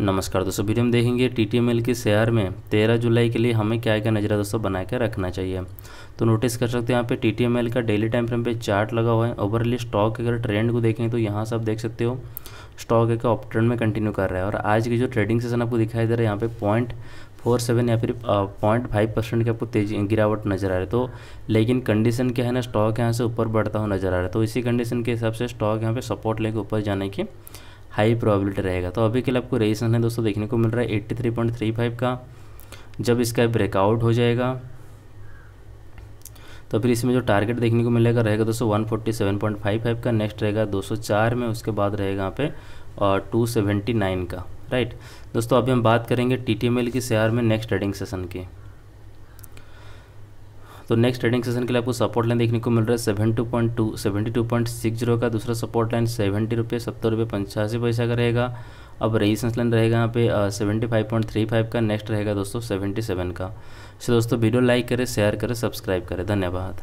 नमस्कार दोस्तों वीडियो में देखेंगे टी के शेयर में 13 जुलाई के लिए हमें क्या क्या नजरा दोस्तों बना के रखना चाहिए तो नोटिस कर सकते हैं यहाँ पे टी का डेली टाइम फ्रेम पे चार्ट लगा हुआ है ओवरली स्टॉक अगर ट्रेंड को देखें तो यहाँ से आप देख सकते हो स्टॉक एक ऑप ट्रेंड में कंटिन्यू कर रहा है और आज की जो ट्रेडिंग सेशन आपको दिखाई दे रहा है यहाँ पे पॉइंट फोर सेवन या फिर पॉइंट फाइव परसेंट की आपको तेजी गिरावट नज़र आ रही है तो लेकिन कंडीशन क्या है ना स्टॉक यहाँ से ऊपर बढ़ता हुआ नजर आ रहा है तो इसी कंडीशन के हिसाब से स्टॉक यहाँ पे सपोर्ट लेके ऊपर जाने की हाई प्रोबेबिलिटी रहेगा तो अभी के लिए आपको रेजिस्टेंस है दोस्तों देखने को मिल रहा है 83.35 का जब इसका ब्रेकआउट हो जाएगा तो फिर इसमें जो टारगेट देखने को मिलेगा रहेगा दोस्तों 147.55 का नेक्स्ट रहेगा 204 में उसके बाद रहेगा यहाँ पे और 279 का राइट दोस्तों अभी हम बात करेंगे टी की शेयर में नेक्स्ट ट्रेडिंग सेशन की तो नेक्स्ट ट्रेडिंग सेशन के लिए आपको सपोर्ट लाइन देखने को मिल रहा है seven two point two seventy two point six zero का दूसरा सपोर्ट लाइन सेवेंटी रुपये सत्तर रुपये पंचासी पैसा का रहेगा अब रेजिस्टेंस लाइन रहेगा यहाँ पे seventy five point three five का नेक्स्ट रहेगा दोस्तों सेवेंटी सेवन का सो दोस्तों वीडियो लाइक करें शेयर करें सब्सक्राइब करें धन्यवाद